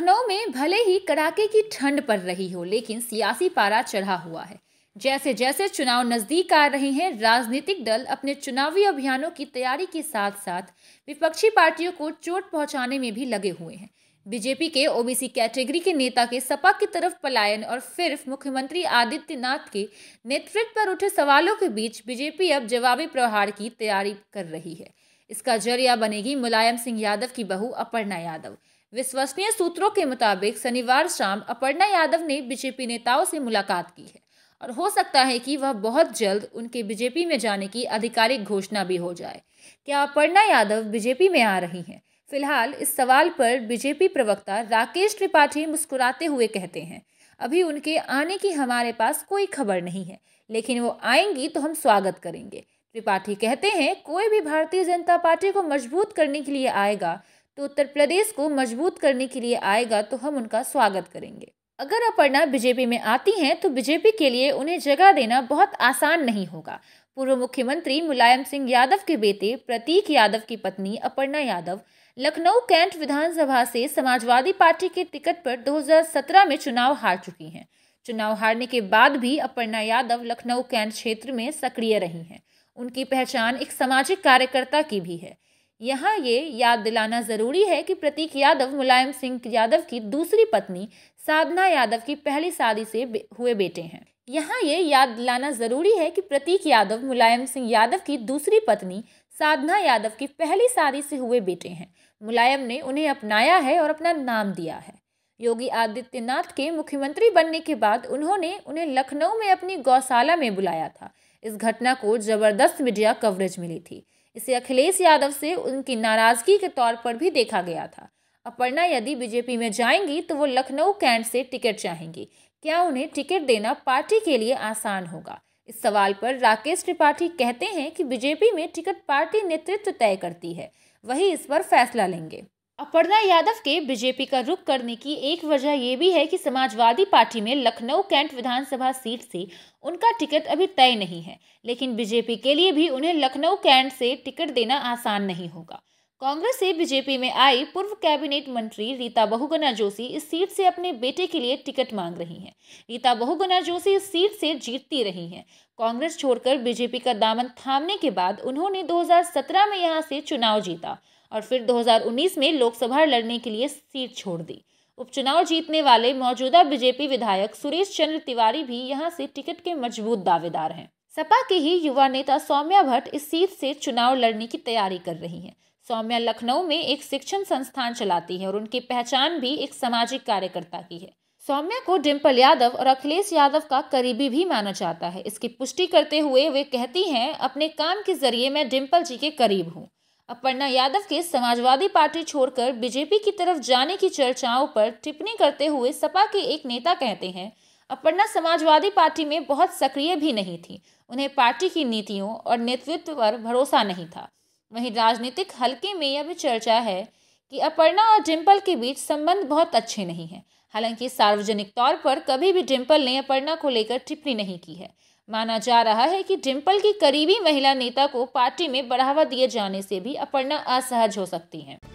लखनऊ में भले ही कड़ाके की ठंड पड़ रही हो लेकिन सियासी पारा चढ़ा हुआ है जैसे जैसे चुनाव नजदीक आ रहे हैं राजनीतिक दल अपने चुनावी अभियानों की तैयारी के साथ साथ विपक्षी पार्टियों को चोट पहुंचाने में भी लगे हुए हैं बीजेपी के ओबीसी कैटेगरी के नेता के सपा की तरफ पलायन और फिर मुख्यमंत्री आदित्यनाथ के नेतृत्व पर उठे सवालों के बीच बीजेपी अब जवाबी प्रहार की तैयारी कर रही है इसका जरिया बनेगी मुलायम सिंह यादव की बहू अपर्णा यादव विश्वसनीय सूत्रों के मुताबिक शनिवार शाम अपर्णा यादव ने बीजेपी नेताओं से मुलाकात की है और हो सकता है कि वह बहुत जल्द उनके बीजेपी में जाने की आधिकारिक घोषणा भी हो जाए क्या अपर्णा यादव बीजेपी में आ रही हैं फिलहाल इस सवाल पर बीजेपी प्रवक्ता राकेश त्रिपाठी मुस्कुराते हुए कहते हैं अभी उनके आने की हमारे पास कोई खबर नहीं है लेकिन वो आएंगी तो हम स्वागत करेंगे त्रिपाठी कहते हैं कोई भी भारतीय जनता पार्टी को मजबूत करने के लिए आएगा तो उत्तर प्रदेश को मजबूत करने के लिए आएगा तो हम उनका स्वागत करेंगे अगर अपर्णा बीजेपी में आती हैं तो बीजेपी के लिए उन्हें जगह देना बहुत आसान नहीं होगा पूर्व मुख्यमंत्री मुलायम सिंह यादव के बेटे प्रतीक यादव की पत्नी अपर्णा यादव लखनऊ कैंट विधानसभा से समाजवादी पार्टी के टिकट पर 2017 में चुनाव हार चुकी हैं चुनाव हारने के बाद भी अपर्णा यादव लखनऊ कैंट क्षेत्र में सक्रिय रही हैं उनकी पहचान एक सामाजिक कार्यकर्ता की भी है यहाँ ये याद दिलाना ज़रूरी है कि प्रतीक यादव मुलायम सिंह यादव की दूसरी पत्नी साधना यादव की पहली शादी से हुए बेटे हैं यहाँ ये याद दिलाना ज़रूरी है कि प्रतीक यादव मुलायम सिंह यादव की दूसरी पत्नी साधना यादव की पहली शादी से हुए बेटे हैं मुलायम ने उन्हें अपनाया है और अपना नाम दिया है योगी आदित्यनाथ के मुख्यमंत्री बनने के बाद उन्होंने उन्हें लखनऊ में अपनी गौशाला में बुलाया था इस घटना को जबरदस्त मीडिया कवरेज मिली थी इसे अखिलेश यादव से उनकी नाराजगी के तौर पर भी देखा गया था अपर्णा यदि बीजेपी में जाएंगी तो वो लखनऊ कैंट से टिकट चाहेंगी क्या उन्हें टिकट देना पार्टी के लिए आसान होगा इस सवाल पर राकेश त्रिपाठी कहते हैं कि बीजेपी में टिकट पार्टी नेतृत्व तय करती है वही इस पर फैसला लेंगे अपर्णा यादव के बीजेपी का रुख करने की एक वजह यह भी है कि समाजवादी पार्टी में लखनऊ कैंट विधानसभा सीट से उनका टिकट अभी तय नहीं है लेकिन बीजेपी के लिए भी उन्हें लखनऊ कैंट से टिकट देना आसान नहीं होगा कांग्रेस से बीजेपी में आई पूर्व कैबिनेट मंत्री रीता बहुगुना जोशी इस सीट से अपने बेटे के लिए टिकट मांग रही हैं रीता बहुगुना जोशी इस सीट से जीतती रही हैं कांग्रेस छोड़कर बीजेपी का दामन थामने के बाद उन्होंने 2017 में यहां से चुनाव जीता और फिर 2019 में लोकसभा लड़ने के लिए सीट छोड़ दी उपचुनाव जीतने वाले मौजूदा बीजेपी विधायक सुरेश चंद्र तिवारी भी यहाँ से टिकट के मजबूत दावेदार हैं सपा के ही युवा नेता सौम्या भट्ट इस सीट से चुनाव लड़ने की तैयारी कर रही हैं सौम्या लखनऊ में एक शिक्षण संस्थान चलाती हैं और उनकी पहचान भी एक सामाजिक कार्यकर्ता की है सौम्या को डिम्पल यादव और अखिलेश यादव का करीबी भी माना जाता है इसकी पुष्टि करते हुए वे कहती हैं अपने काम के जरिए मैं डिम्पल जी के करीब हूँ अपर्णा यादव के समाजवादी पार्टी छोड़कर बीजेपी की तरफ जाने की चर्चाओं पर टिप्पणी करते हुए सपा के एक नेता कहते हैं अपर्णा समाजवादी पार्टी में बहुत सक्रिय भी नहीं थी उन्हें पार्टी की नीतियों और नेतृत्व पर भरोसा नहीं था वहीं राजनीतिक हलके में यह भी चर्चा है कि अपर्णा और डिम्पल के बीच संबंध बहुत अच्छे नहीं हैं हालांकि सार्वजनिक तौर पर कभी भी डिम्पल ने अपर्णा को लेकर टिप्पणी नहीं की है माना जा रहा है कि डिम्पल की करीबी महिला नेता को पार्टी में बढ़ावा दिए जाने से भी अपर्णा असहज हो सकती हैं